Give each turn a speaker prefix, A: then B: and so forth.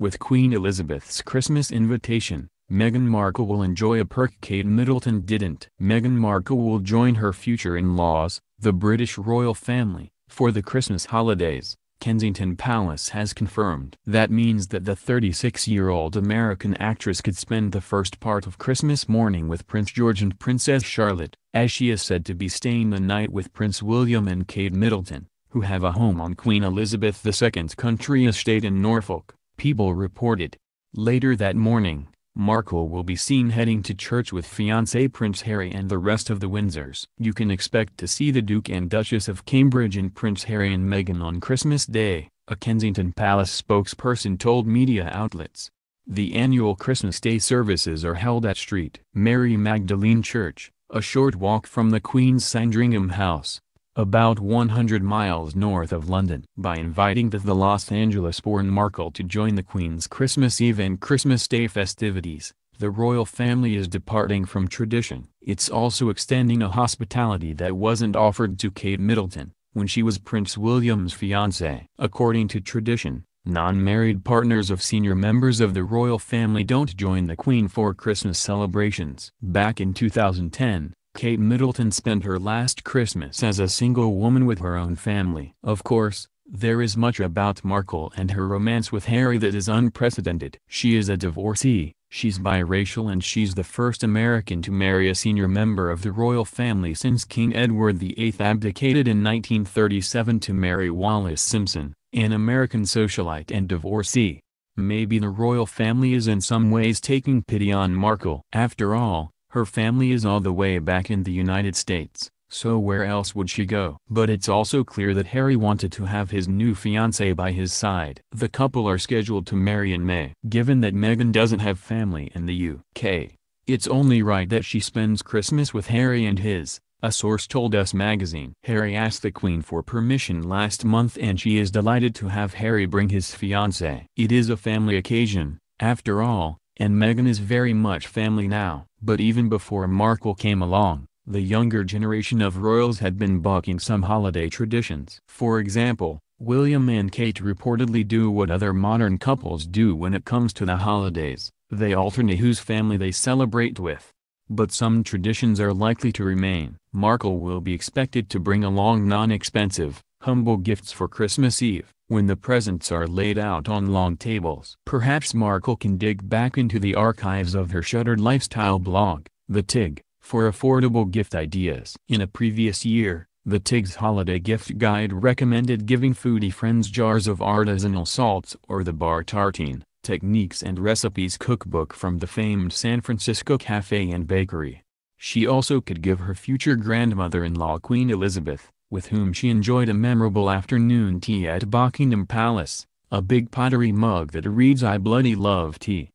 A: With Queen Elizabeth's Christmas invitation, Meghan Markle will enjoy a perk Kate Middleton didn't. Meghan Markle will join her future in-laws, the British royal family, for the Christmas holidays, Kensington Palace has confirmed. That means that the 36-year-old American actress could spend the first part of Christmas morning with Prince George and Princess Charlotte, as she is said to be staying the night with Prince William and Kate Middleton, who have a home on Queen Elizabeth II's country estate in Norfolk. People reported. Later that morning, Markle will be seen heading to church with fiancé Prince Harry and the rest of the Windsors. You can expect to see the Duke and Duchess of Cambridge and Prince Harry and Meghan on Christmas Day, a Kensington Palace spokesperson told media outlets. The annual Christmas Day services are held at St. Mary Magdalene Church, a short walk from the Queen's Sandringham House about 100 miles north of London. By inviting the, the Los Angeles-born Markle to join the Queen's Christmas Eve and Christmas Day festivities, the royal family is departing from tradition. It's also extending a hospitality that wasn't offered to Kate Middleton, when she was Prince William's fiancée. According to tradition, non-married partners of senior members of the royal family don't join the Queen for Christmas celebrations. Back in 2010, Kate Middleton spent her last Christmas as a single woman with her own family. Of course, there is much about Markle and her romance with Harry that is unprecedented. She is a divorcee, she's biracial and she's the first American to marry a senior member of the royal family since King Edward VIII abdicated in 1937 to marry Wallace Simpson, an American socialite and divorcee. Maybe the royal family is in some ways taking pity on Markle. After all, her family is all the way back in the United States, so where else would she go? But it's also clear that Harry wanted to have his new fiancée by his side. The couple are scheduled to marry in May. Given that Meghan doesn't have family in the UK, it's only right that she spends Christmas with Harry and his, a source told Us magazine. Harry asked the Queen for permission last month and she is delighted to have Harry bring his fiancée. It is a family occasion, after all, and Meghan is very much family now. But even before Markle came along, the younger generation of royals had been bucking some holiday traditions. For example, William and Kate reportedly do what other modern couples do when it comes to the holidays, they alternate whose family they celebrate with. But some traditions are likely to remain. Markle will be expected to bring along non-expensive, humble gifts for Christmas Eve, when the presents are laid out on long tables. Perhaps Markle can dig back into the archives of her shuttered lifestyle blog, The Tig, for affordable gift ideas. In a previous year, The Tig's holiday gift guide recommended giving foodie friends jars of artisanal salts or the bar tartine. Techniques and Recipes cookbook from the famed San Francisco Cafe and Bakery. She also could give her future grandmother-in-law Queen Elizabeth with whom she enjoyed a memorable afternoon tea at Buckingham Palace, a big pottery mug that reads I bloody love tea,